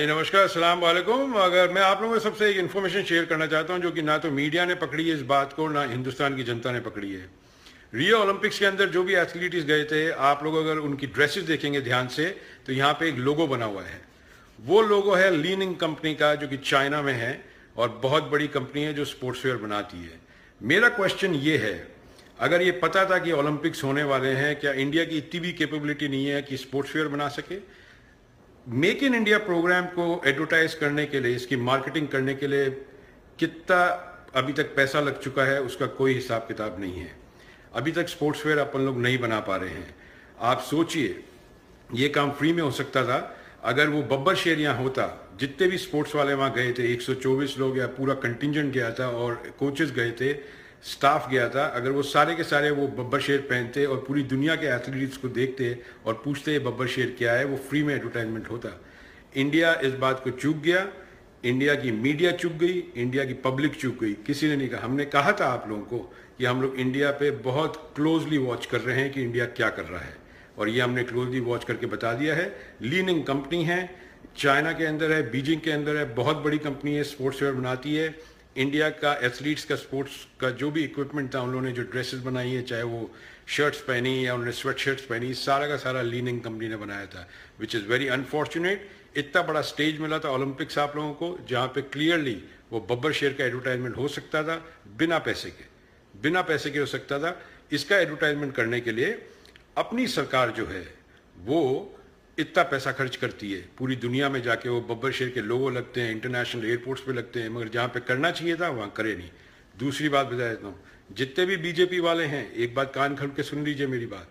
जी नमस्कार अस्सलाम वालेकुम अगर मैं आप लोगों से सबसे एक इन्फॉर्मेशन शेयर करना चाहता हूं जो कि ना तो मीडिया ने पकड़ी है इस बात को ना हिंदुस्तान की जनता ने पकड़ी है रियो ओलंपिक्स के अंदर जो भी एथलीट्स गए थे आप लोग अगर उनकी ड्रेसेस देखेंगे ध्यान से तो यहाँ पे एक लोगो बना हुआ है वो लोगो है लीनिंग कंपनी का जो कि चाइना में है और बहुत बड़ी कंपनी है जो स्पोर्ट्स वेयर बनाती है मेरा क्वेश्चन ये है अगर ये पता था कि ओलंपिक्स होने वाले हैं क्या इंडिया की इतनी भी कैपेबिलिटी नहीं है कि स्पोर्ट्स वेयर बना सके मेक इन इंडिया प्रोग्राम को एडवर्टाइज करने के लिए इसकी मार्केटिंग करने के लिए कितना अभी तक पैसा लग चुका है उसका कोई हिसाब किताब नहीं है अभी तक स्पोर्ट्स वेयर अपन लोग नहीं बना पा रहे हैं आप सोचिए ये काम फ्री में हो सकता था अगर वो बब्बर शेर यहाँ होता जितने भी स्पोर्ट्स वाले वहाँ गए थे 124 लोग या पूरा कंटिजेंट गया था और कोचेस गए थे स्टाफ गया था अगर वो सारे के सारे वो बब्बर शेर पहनते और पूरी दुनिया के एथलीट्स को देखते और पूछते बब्बर शेर क्या है वो फ्री में एडवर्टाइजमेंट होता इंडिया इस बात को चूक गया इंडिया की मीडिया चूक गई इंडिया की पब्लिक चूक गई किसी ने नहीं कहा हमने कहा था आप लोगों को कि हम लोग इंडिया पे बहुत क्लोजली वॉच कर रहे हैं कि इंडिया क्या कर रहा है और ये हमने क्लोजली वॉच करके बता दिया है लीनिंग कंपनी है चाइना के अंदर है बीजिंग के अंदर है बहुत बड़ी कंपनी है स्पोर्ट्स वेयर बनाती है इंडिया का एथलीट्स का स्पोर्ट्स का जो भी इक्विपमेंट था उन लोगों ने जो ड्रेसेस बनाई है चाहे वो शर्ट्स पहनी या उन्होंने स्वेट शर्ट्स पहनी सारा का सारा लीनिंग कंपनी ने बनाया था विच इज़ वेरी अनफॉर्चुनेट इतना बड़ा स्टेज मिला था ओलंपिक्स आप लोगों को जहाँ पे क्लियरली वो बब्बर शेर का एडवर्टाइजमेंट हो सकता था बिना पैसे के बिना पैसे के हो सकता था इसका एडवर्टाइजमेंट करने के लिए अपनी सरकार जो है वो इतना पैसा खर्च करती है पूरी दुनिया में जाके वो बब्बर शेर के लोगों लगते हैं इंटरनेशनल एयरपोर्ट्स पे लगते हैं मगर जहाँ पे करना चाहिए था वहाँ करे नहीं दूसरी बात बता देता हूँ जितने भी बीजेपी वाले हैं एक बात कान खड़ के सुन लीजिए मेरी बात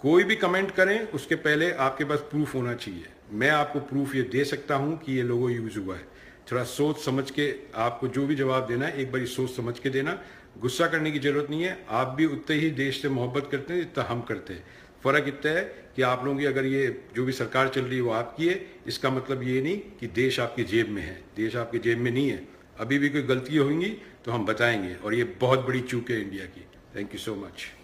कोई भी कमेंट करें उसके पहले आपके पास प्रूफ होना चाहिए मैं आपको प्रूफ ये दे सकता हूँ कि ये लोगों यूज़ हुआ है थोड़ा सोच समझ के आपको जो भी जवाब देना है एक बार सोच समझ के देना गुस्सा करने की जरूरत नहीं है आप भी उतने ही देश से मोहब्बत करते हैं जितना हम करते हैं फ़र्क इतना है कि आप लोगों की अगर ये जो भी सरकार चल रही है वो आपकी है इसका मतलब ये नहीं कि देश आपकी जेब में है देश आपकी जेब में नहीं है अभी भी कोई गलती होंगी तो हम बताएंगे और ये बहुत बड़ी चूक है इंडिया की थैंक यू सो मच